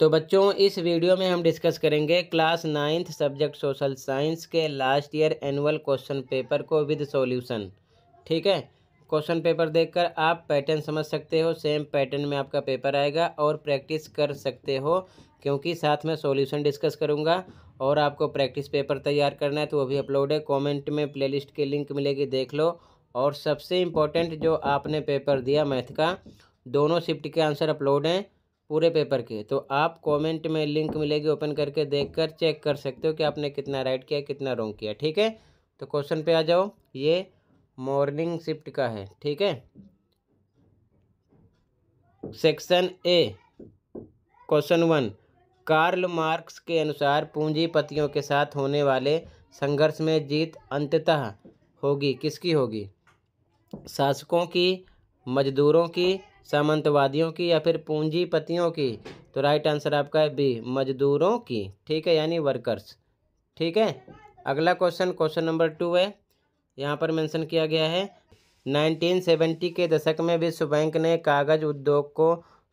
तो बच्चों इस वीडियो में हम डिस्कस करेंगे class ninth subject social science के last year annual question paper को विद सॉल्यूशन ठीक है क्वेश्चन पेपर देखकर आप पैटर्न समझ सकते हो सेम पैटर्न में आपका पेपर आएगा और प्रैक्टिस कर सकते हो क्योंकि साथ में सॉल्यूशन डिस्कस करूंगा और आपको प्रैक्टिस पेपर तैयार करना है तो वो भी अपलोड है कमेंट में प्लेलिस्ट के लिंक मिलेगी देख लो और सबसे इम्पोर्टेंट जो आपने पेपर दिया मैथ का दोनों शिफ्ट के आंसर अपलोड हैं पूरे पेपर के तो आप कमेंट में लिंक मिलेगी ओपन करके देखकर चेक कर सकते हो कि आपने कितना राइट किया कितना रॉन्ग किया ठीक है तो क्वेश्चन पे आ जाओ ये मॉर्निंग शिफ्ट का है ठीक है section A question one Karl Marx के अनुसार पूंजीपतियों के साथ होने वाले संघर्ष में जीत अंततः होगी किसकी होगी शासकों की मजदूरों की सामंतवादियों की या फिर पूंजीपतियों की तो राइट आंसर आपका है बी मजदूरों की ठीक है यानी वर्कर्स ठीक है अगला क्वेश्चन क्वेश्चन नंबर टू है यहाँ पर मेंशन किया गया है 1970 के दशक में विश्व बैंक ने कागज़ उद्योग को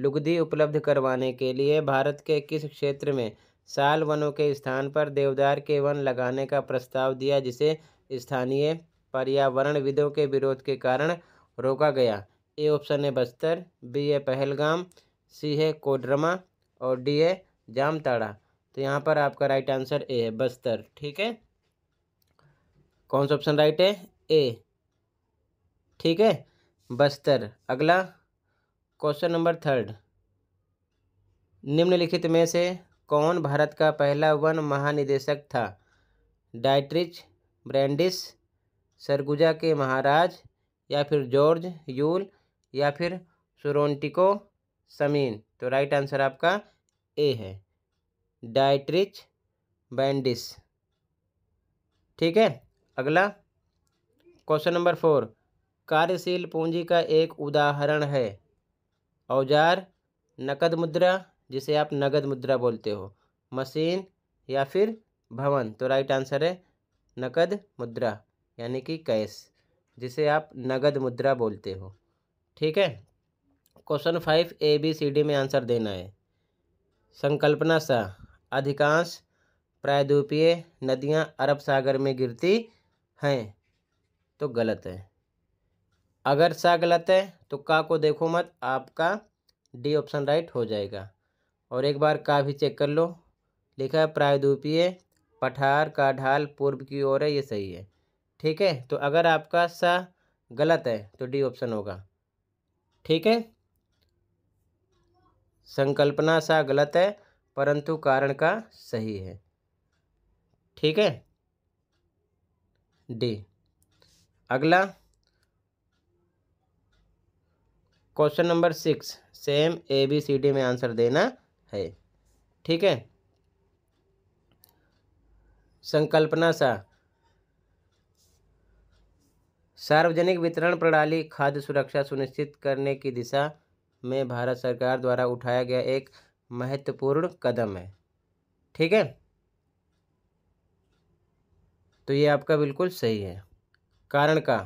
लुगदी उपलब्ध करवाने के लिए भारत के किस क्षेत्र में साल वनों के स्थान पर देवदार के वन लगाने का प्रस्ताव दिया जिसे स्थानीय पर्यावरणविदों के विरोध के कारण रोका गया ए ऑप्शन है बस्तर बी है पहलगाम सी है कोडरमा और डी है जामताड़ा तो यहाँ पर आपका राइट आंसर ए है बस्तर ठीक है कौन सा ऑप्शन राइट है ए ठीक है बस्तर अगला क्वेश्चन नंबर थर्ड निम्नलिखित में से कौन भारत का पहला वन महानिदेशक था डाइट्रिच ब्रैंडिस सरगुजा के महाराज या फिर जॉर्ज यूल या फिर सोरोन्टिको समीन तो राइट आंसर आपका ए है डाइट्रिच बैंडिस ठीक है अगला क्वेश्चन नंबर फोर कार्यशील पूंजी का एक उदाहरण है औजार नकद मुद्रा जिसे आप नगद मुद्रा बोलते हो मशीन या फिर भवन तो राइट आंसर है नकद मुद्रा यानी कि कैश जिसे आप नगद मुद्रा बोलते हो ठीक है question five A B C D में आंसर देना है संकल्पना सा अधिकांश प्रायद्वीपीय नदियां अरब सागर में गिरती हैं तो गलत है अगर सा गलत है तो का को देखो मत आपका डी ऑप्शन राइट हो जाएगा और एक बार का भी चेक कर लो लिखा है प्रायद्वीपीय पठार का ढाल पूर्व की ओर है ये सही है ठीक है तो अगर आपका सा गलत है तो डी ऑप्शन होगा ठीक है संकल्पना सा गलत है परंतु कारण का सही है ठीक है डी अगला question number six same A B C D में आंसर देना है ठीक है संकल्पना सा सार्वजनिक वितरण प्रणाली खाद्य सुरक्षा सुनिश्चित करने की दिशा में भारत सरकार द्वारा उठाया गया एक महत्वपूर्ण कदम है ठीक है तो ये आपका बिल्कुल सही है कारण का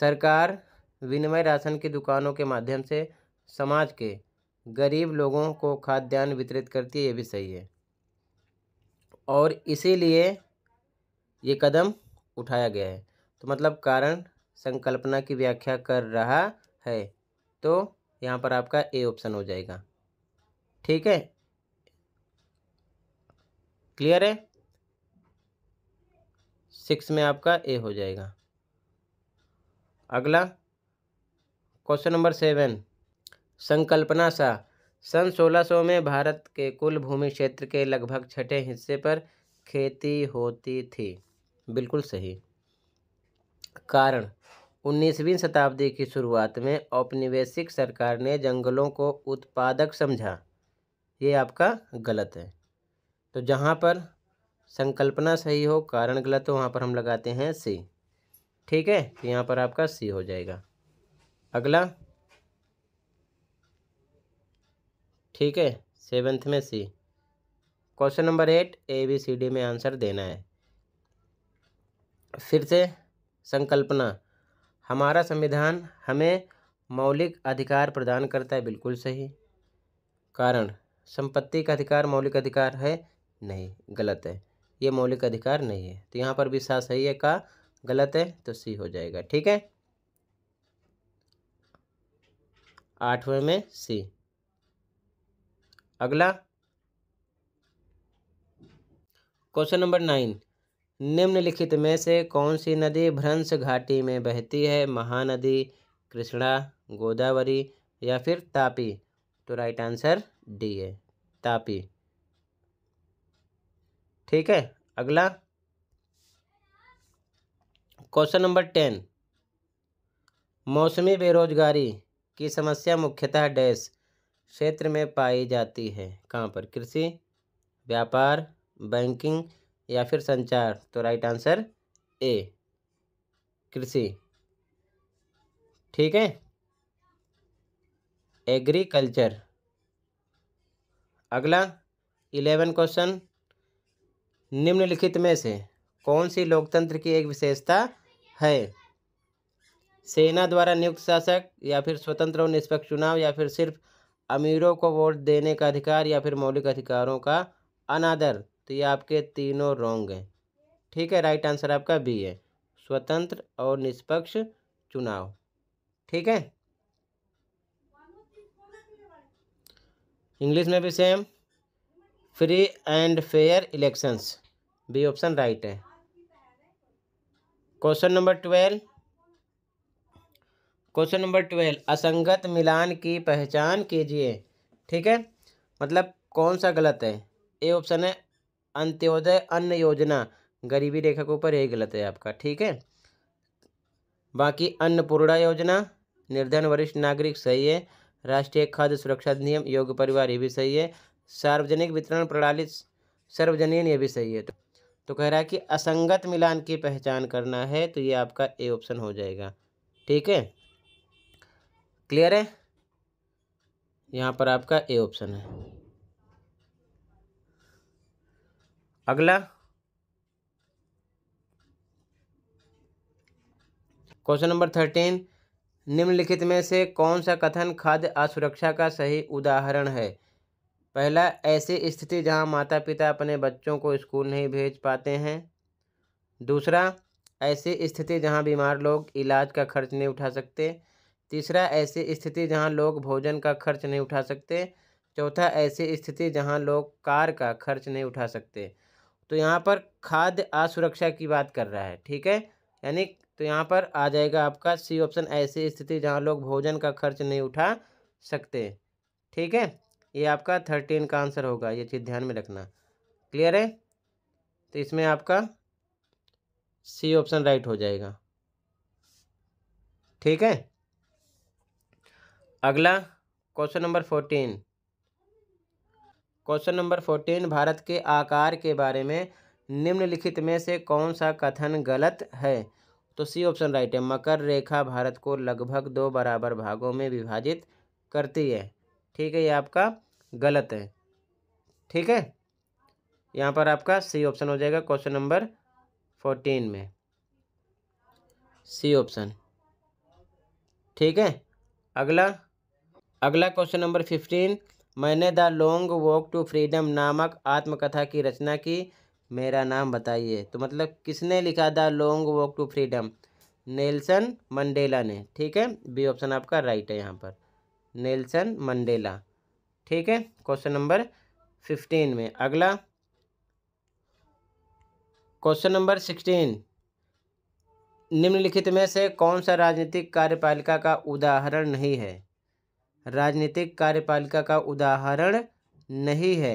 सरकार विनिमय राशन की दुकानों के माध्यम से समाज के गरीब लोगों को खाद्यान्न वितरित करती है ये भी सही है और इसीलिए ये कदम उठाया गया है तो मतलब कारण संकल्पना की व्याख्या कर रहा है तो यहाँ पर आपका ए ऑप्शन हो जाएगा ठीक है क्लियर है सिक्स में आपका ए हो जाएगा अगला क्वेश्चन नंबर सेवन संकल्पना सा सन 1600 में भारत के कुल भूमि क्षेत्र के लगभग छठे हिस्से पर खेती होती थी बिल्कुल सही कारण उन्नीसवीं शताब्दी की शुरुआत में औपनिवेशिक सरकार ने जंगलों को उत्पादक समझा ये आपका गलत है तो जहाँ पर संकल्पना सही हो कारण गलत हो वहाँ पर हम लगाते हैं सी ठीक है तो यहाँ पर आपका सी हो जाएगा अगला ठीक है सेवन्थ में C question number eight A B C D में आंसर देना है फिर से संकल्पना हमारा संविधान हमें मौलिक अधिकार प्रदान करता है बिल्कुल सही कारण संपत्ति का अधिकार मौलिक अधिकार है नहीं गलत है ये मौलिक अधिकार नहीं है तो यहाँ पर भी सा सही है का गलत है तो सी हो जाएगा ठीक है आठवें में सी अगला क्वेश्चन नंबर नाइन निम्नलिखित में से कौन सी नदी भ्रंश घाटी में बहती है महानदी कृष्णा गोदावरी या फिर तापी तो राइट आंसर डी है तापी ठीक है अगला क्वेश्चन नंबर टेन मौसमी बेरोजगारी की समस्या मुख्यतः डैश क्षेत्र में पाई जाती है कहाँ पर कृषि व्यापार बैंकिंग या फिर संचार तो राइट आंसर ए कृषि ठीक है एग्रीकल्चर अगला इलेवन क्वेश्चन निम्नलिखित में से कौन सी लोकतंत्र की एक विशेषता है सेना द्वारा नियुक्त शासक या फिर स्वतंत्र और निष्पक्ष चुनाव या फिर सिर्फ अमीरों को वोट देने का अधिकार या फिर मौलिक अधिकारों का अनादर तो ये आपके तीनों रोंग हैं ठीक है राइट आंसर आपका बी है स्वतंत्र और निष्पक्ष चुनाव ठीक है इंग्लिश में भी same free and fair elections B option right है question number twelve question number twelve असंगत मिलान की पहचान कीजिए ठीक है मतलब कौन सा गलत है ए ऑप्शन है अंत्योदय अन्न योजना गरीबी रेखा के ऊपर यही गलत है आपका ठीक है बाकी अन्नपूर्णा योजना निर्धन वरिष्ठ नागरिक सही है राष्ट्रीय खाद्य सुरक्षा अधिनियम योग्य परिवार ये भी सही है सार्वजनिक वितरण प्रणाली सर्वजनीय ये भी सही है तो, तो कह रहा है कि असंगत मिलान की पहचान करना है तो ये आपका ए ऑप्शन हो जाएगा ठीक है क्लियर है यहाँ पर आपका ए ऑप्शन है अगला क्वेश्चन नंबर थर्टीन निम्नलिखित में से कौन सा कथन खाद्य असुरक्षा का सही उदाहरण है पहला ऐसी स्थिति जहां माता पिता अपने बच्चों को स्कूल नहीं भेज पाते हैं दूसरा ऐसी स्थिति जहां बीमार लोग इलाज का खर्च नहीं उठा सकते तीसरा ऐसी स्थिति जहां लोग भोजन का खर्च नहीं उठा सकते चौथा ऐसी स्थिति जहां लोग कार का खर्च नहीं उठा सकते तो यहाँ पर खाद्य असुरक्षा की बात कर रहा है ठीक है यानी तो यहाँ पर आ जाएगा आपका सी ऑप्शन ऐसी स्थिति जहाँ लोग भोजन का खर्च नहीं उठा सकते ठीक है ये आपका थर्टीन का आंसर होगा ये चीज़ ध्यान में रखना क्लियर है तो इसमें आपका सी ऑप्शन राइट हो जाएगा ठीक है अगला question number fourteen question number fourteen Bharat के आकार के बारे में निम्नलिखित में से कौन सा कथन गलत है तो सी ऑप्शन राइट है मकर रेखा भारत को लगभग दो बराबर भागों में विभाजित करती है ठीक है ये आपका गलत है ठीक है यहाँ पर आपका सी ऑप्शन हो जाएगा क्वेश्चन नंबर फोर्टीन में सी ऑप्शन ठीक है अगला अगला क्वेश्चन नंबर फिफ्टीन मैंने the long walk to freedom नामक आत्मकथा की रचना की मेरा नाम बताइए तो मतलब किसने लिखा the long walk to freedom Nelson Mandela ने ठीक है बी ऑप्शन आपका राइट है यहाँ पर नेल्सन मंडेला ठीक है क्वेश्चन नंबर फिफ्टीन में अगला क्वेश्चन नंबर सिक्सटीन निम्नलिखित में से कौन सा राजनीतिक कार्यपालिका का उदाहरण नहीं है राजनीतिक कार्यपालिका का उदाहरण नहीं है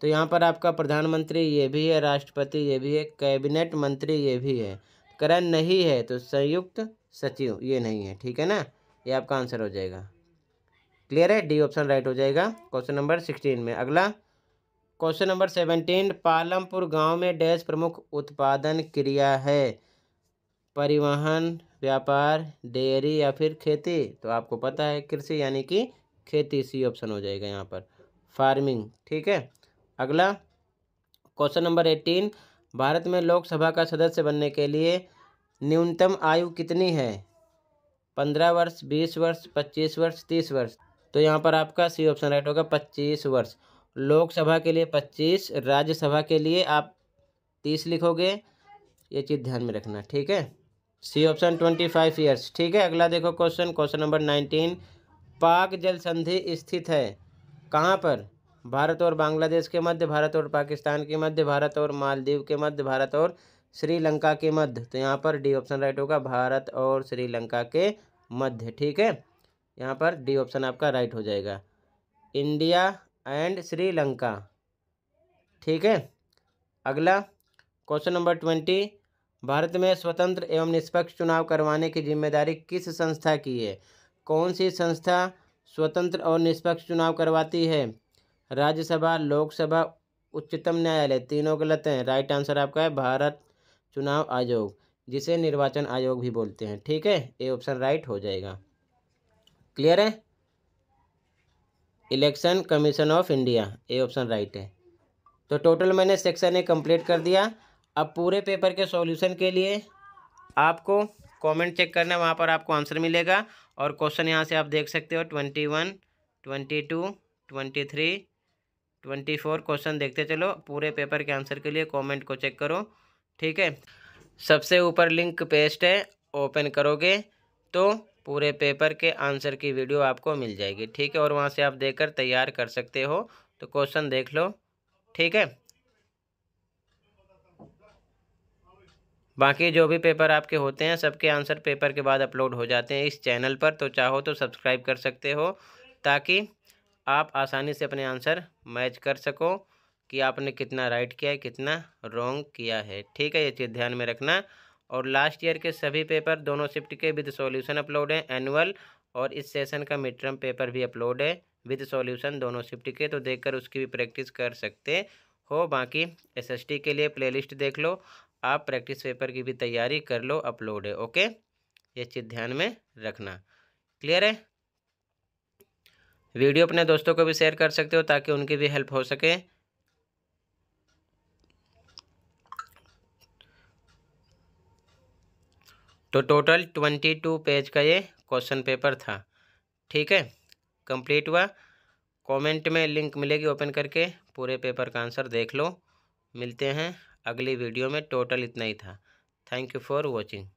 तो यहाँ पर आपका प्रधानमंत्री ये भी है राष्ट्रपति ये भी है कैबिनेट मंत्री ये भी है करण नहीं है तो संयुक्त सचिव ये नहीं है ठीक है ना ये आपका आंसर हो जाएगा क्लियर है डी ऑप्शन राइट हो जाएगा क्वेश्चन नंबर सिक्सटीन में अगला क्वेश्चन नंबर सेवनटीन पालमपुर गांव में डैश प्रमुख उत्पादन क्रिया है परिवहन व्यापार डेयरी या फिर खेती तो आपको पता है कृषि यानी कि खेती सी ऑप्शन हो जाएगा यहाँ पर फार्मिंग ठीक है अगला क्वेश्चन नंबर एटीन भारत में लोकसभा का सदस्य बनने के लिए न्यूनतम आयु कितनी है पंद्रह वर्ष बीस वर्ष पच्चीस वर्ष तीस वर्ष तो यहाँ पर आपका सी ऑप्शन राइट होगा पच्चीस वर्ष लोकसभा के लिए पच्चीस राज्यसभा के लिए आप तीस लिखोगे ये चीज़ ध्यान में रखना ठीक है C option twenty five years ठीक है अगला देखो क्वेश्चन क्वेश्चन नंबर नाइनटीन पाक जल संधि स्थित है कहाँ पर भारत और बांग्लादेश के मध्य भारत और पाकिस्तान के मध्य भारत और मालदीव के मध्य भारत और श्रीलंका के मध्य तो यहाँ पर डी ऑप्शन राइट होगा भारत और श्रीलंका के मध्य ठीक है यहाँ पर डी ऑप्शन आपका राइट हो जाएगा इंडिया एंड श्रीलंका ठीक है अगला क्वेश्चन नंबर ट्वेंटी भारत में स्वतंत्र एवं निष्पक्ष चुनाव करवाने की जिम्मेदारी किस संस्था की है कौन सी संस्था स्वतंत्र और निष्पक्ष चुनाव करवाती है राज्यसभा लोकसभा उच्चतम न्यायालय तीनों गलत हैं राइट आंसर आपका है भारत चुनाव आयोग जिसे निर्वाचन आयोग भी बोलते हैं ठीक है ए ऑप्शन राइट हो जाएगा क्लियर है election commission of India A option right है तो टोटल मैंने सेक्शन ए कंप्लीट कर दिया अब पूरे पेपर के सॉल्यूशन के लिए आपको कमेंट चेक करना है वहाँ पर आपको आंसर मिलेगा और क्वेश्चन यहाँ से आप देख सकते हो twenty one twenty two twenty three twenty four question देखते चलो पूरे पेपर के आंसर के लिए कमेंट को चेक करो ठीक है सबसे ऊपर लिंक पेस्ट है ओपन करोगे तो पूरे पेपर के आंसर की वीडियो आपको मिल जाएगी ठीक है और वहाँ से आप देख तैयार कर सकते हो तो क्वेश्चन देख लो ठीक है बाकी जो भी पेपर आपके होते हैं सबके आंसर पेपर के बाद अपलोड हो जाते हैं इस चैनल पर तो चाहो तो सब्सक्राइब कर सकते हो ताकि आप आसानी से अपने आंसर मैच कर सको कि आपने कितना राइट किया है कितना रॉन्ग किया है ठीक है ये चीज़ ध्यान में रखना और लास्ट ईयर के सभी पेपर दोनों शिफ्ट के विद सॉल्यूशन अपलोड हैं एनुअल और इस सेशन का मिड टर्म पेपर भी अपलोड है विद सॉल्यूशन दोनों शिफ्ट के तो देखकर उसकी भी प्रैक्टिस कर सकते हो बाकी एसएसटी के लिए प्लेलिस्ट देख लो आप प्रैक्टिस पेपर की भी तैयारी कर लो अपलोड है ओके ये चीज़ ध्यान में रखना क्लियर है वीडियो अपने दोस्तों को भी शेयर कर सकते हो ताकि उनकी भी हेल्प हो सके तो टोटल ट्वेंटी टू पेज का ये क्वेश्चन पेपर था ठीक है कंप्लीट हुआ कमेंट में लिंक मिलेगी ओपन करके पूरे पेपर का आंसर देख लो मिलते हैं अगली वीडियो में टोटल इतना ही था थैंक यू फॉर वॉचिंग